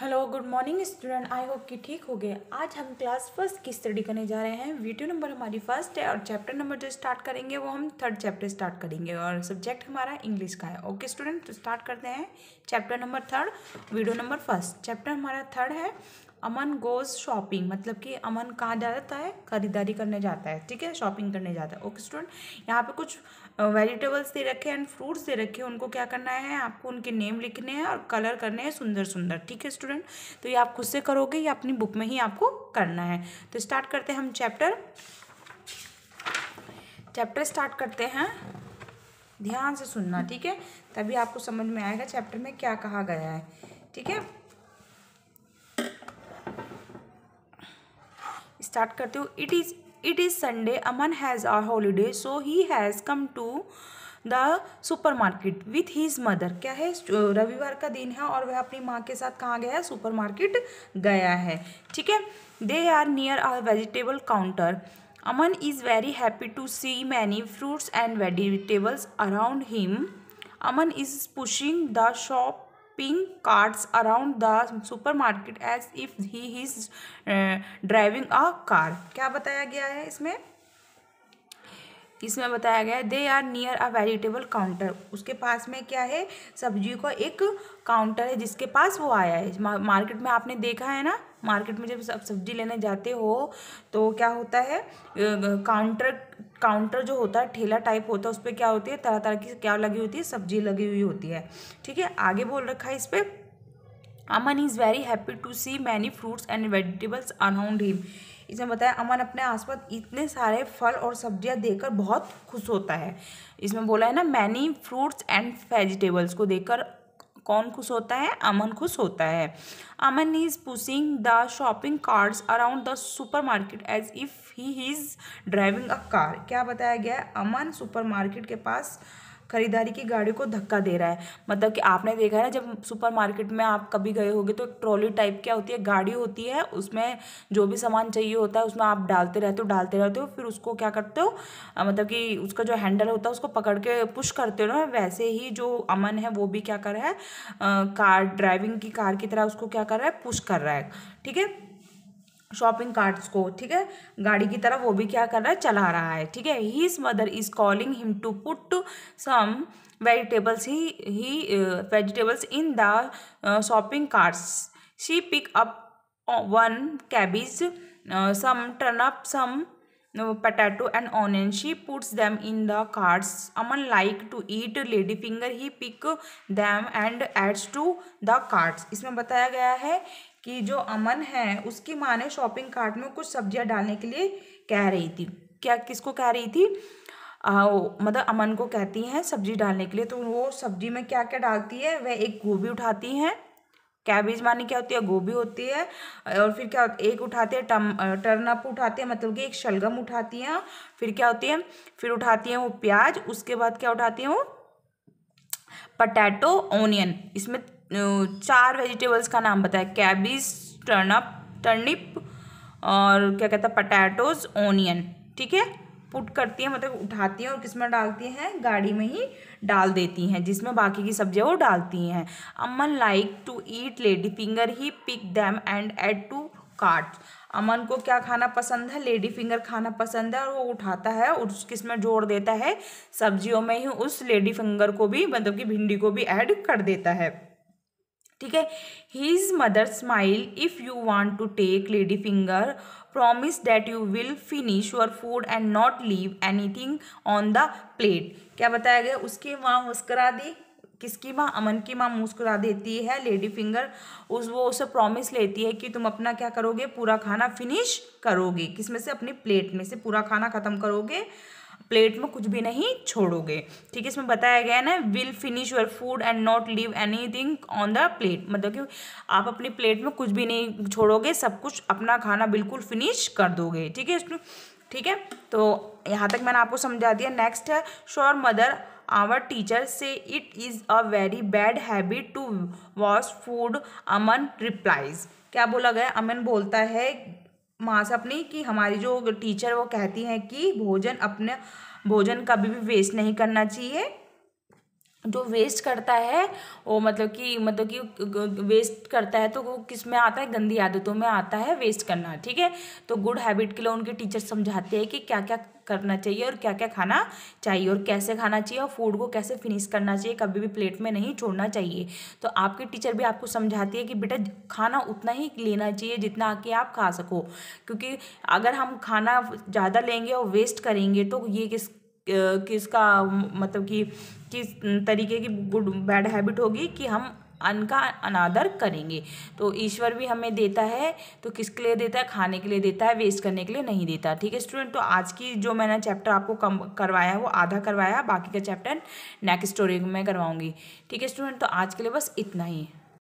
hello good morning student I hope कि ठीक हो गए आज हम क्लास फर्स्ट की स्टडी करने जा रहे हैं वीडियो नंबर हमारी फर्स्ट है और चैप्टर नंबर जो स्टार्ट करेंगे वो हम थर्ड चैप्टर स्टार्ट करेंगे और सब्जेक्ट हमारा इंग्लिश का है ओके स्टूडेंट तो स्टार्ट करते हैं chapter number third video number first chapter हमारा थर्ड है अमन गोज शॉपिंग मतलब कि अमन कहाँ जाता है खरीदारी करने जाता है ठीक है शॉपिंग करने जाता है ओके स्टूडेंट यहाँ पे कुछ वेजिटेबल्स दे रखे हैं एंड फ्रूट्स दे रखे हैं उनको क्या करना है आपको उनके नेम लिखने हैं और कलर करने हैं सुंदर सुंदर ठीक है स्टूडेंट तो ये आप खुद से करोगे या अपनी बुक में ही आपको करना है तो स्टार्ट करते हैं हम चैप्टर चैप्टर स्टार्ट करते हैं ध्यान से सुनना ठीक है तभी आपको समझ में आएगा चैप्टर में क्या कहा गया है ठीक है स्टार्ट करती हूँ it is it is Sunday Aman has our holiday so he has come to the supermarket with his mother क्या है रविवार का दिन है और वह अपनी माँ के साथ कहाँ गया है सुपर मार्केट गया है ठीक है they are near our vegetable counter Aman is very happy to see many fruits and vegetables around him Aman is pushing the shopping cards around the supermarket as if he is uh, driving a car क्या बताया गया है इसमें इसमें बताया गया है they are near a vegetable counter उसके पास में क्या है सब्जी का एक काउंटर है जिसके पास वो आया है मार्केट में आपने देखा है ना मार्केट में जब सब्जी लेने जाते हो तो क्या होता है काउंटर काउंटर जो होता है ठेला टाइप होता है उस पर क्या होती है तरह तरह की क्या लगी होती है सब्जी लगी हुई होती है ठीक है आगे बोल रखा है इस पर Aman is very happy to see many fruits and vegetables around him इसमें बताया अमन अपने आसपास इतने सारे फल और सब्जियां देखकर बहुत खुश होता है इसमें बोला है ना मैनी फ्रूट्स एंड वेजिटेबल्स को देखकर कौन खुश होता है अमन खुश होता है Aman is pushing the shopping cards around the supermarket as if he is driving a car क्या बताया गया है अमन मार्केट के पास खरीदारी की गाड़ी को धक्का दे रहा है मतलब कि आपने देखा है ना जब सुपरमार्केट में आप कभी गए होगे तो ट्रॉली टाइप क्या होती है गाड़ी होती है उसमें जो भी सामान चाहिए होता है उसमें आप डालते रहते हो डालते रहते हो फिर उसको क्या करते हो मतलब कि उसका जो हैंडल होता है उसको पकड़ के पुश करते हो ना वैसे ही जो अमन है वो भी क्या कर रहा है कार ड्राइविंग की कार की तरह उसको क्या कर रहा है पुश कर रहा है ठीक है शॉपिंग कार्ड्स को ठीक है गाड़ी की तरफ वो भी क्या कर रहा है चला रहा है ठीक है his mother is calling him to put some vegetables he he vegetables in the shopping carts she pick up one cabbage some turnip some potato and onion she puts them in the cards Aman like to eat lady finger he pick them and adds to the cards इसमें बताया गया है कि जो अमन है उसकी माँ ने शॉपिंग कार्ट में कुछ सब्जियाँ डालने के लिए कह रही थी क्या किसको कह रही थी आ, मतलब अमन को कहती हैं सब्जी डालने के लिए तो वो सब्जी में क्या क्या डालती है वह एक गोभी उठाती हैं कैबेज माने क्या होती है गोभी होती है और फिर क्या एक उठाती है टम टर्नअप उठाते हैं मतलब कि एक शलगम उठाती हैं फिर क्या होती है फिर उठाती हैं वो प्याज उसके बाद क्या उठाती हैं वो पटैटो ऑनियन इसमें चार वेजिटेबल्स का नाम बताया कैबिज टर्नअप टर्निप और क्या कहता है पटैटोज ओनियन ठीक है पुट करती हैं मतलब उठाती हैं और किस में डालती हैं गाड़ी में ही डाल देती हैं जिसमें बाकी की सब्जियाँ वो डालती हैं Aman like to eat lady finger he pick them and add to cart Aman को क्या खाना पसंद है लेडी फिंगर खाना पसंद है और वो उठाता है और उस किस में जोड़ देता है सब्जियों में ही उस लेडी फिंगर को भी मतलब कि भिंडी को भी ऐड कर देता है ठीक है his mother smile if you want to take lady finger promise that you will finish your food and not leave anything on the plate क्या बताया गया उसकी माँ मुस्करा दी किसकी माँ अमन की माँ मुस्करा देती है लेडी फिंगर उस वो उसे प्रॉमिस लेती है कि तुम अपना क्या करोगे पूरा खाना फिनिश करोगे किस में से अपनी प्लेट में से पूरा खाना ख़त्म करोगे प्लेट में कुछ भी नहीं छोड़ोगे ठीक है इसमें बताया गया है ना will finish your food and not leave anything on the plate मतलब कि आप अपनी प्लेट में कुछ भी नहीं छोड़ोगे सब कुछ अपना खाना बिल्कुल फिनिश कर दोगे ठीक है इसमें ठीक है तो यहाँ तक मैंने आपको समझा दिया नेक्स्ट है sure mother our teacher says it is a very bad habit to wash food Aman replies क्या बोला गया अमन बोलता है से अपनी कि हमारी जो टीचर वो कहती हैं कि भोजन अपने भोजन कभी भी वेस्ट नहीं करना चाहिए जो वेस्ट करता है वो मतलब कि मतलब कि वेस्ट करता है तो वो किस में आता है गंदी आदतों में आता है वेस्ट करना ठीक है तो गुड हैबिट के लिए उनके टीचर समझाते हैं कि क्या क्या करना चाहिए और क्या क्या खाना चाहिए और कैसे खाना चाहिए और फूड को कैसे फिनिश करना चाहिए कभी भी प्लेट में नहीं छोड़ना चाहिए तो आपके टीचर भी आपको समझाती है कि बेटा खाना उतना ही लेना चाहिए जितना कि आप खा सको क्योंकि अगर हम खाना ज़्यादा लेंगे और वेस्ट करेंगे तो ये किस किसका मतलब कि किस तरीके की गुड बैड हैबिट होगी कि हम अन का अनादर करेंगे तो ईश्वर भी हमें देता है तो किसके लिए देता है खाने के लिए देता है वेस्ट करने के लिए नहीं देता ठीक है स्टूडेंट तो आज की जो मैंने चैप्टर आपको कम करवाया वो आधा करवाया बाकी का चैप्टर नेक्स्ट स्टोरी में करवाऊंगी ठीक है स्टूडेंट तो आज के लिए बस इतना ही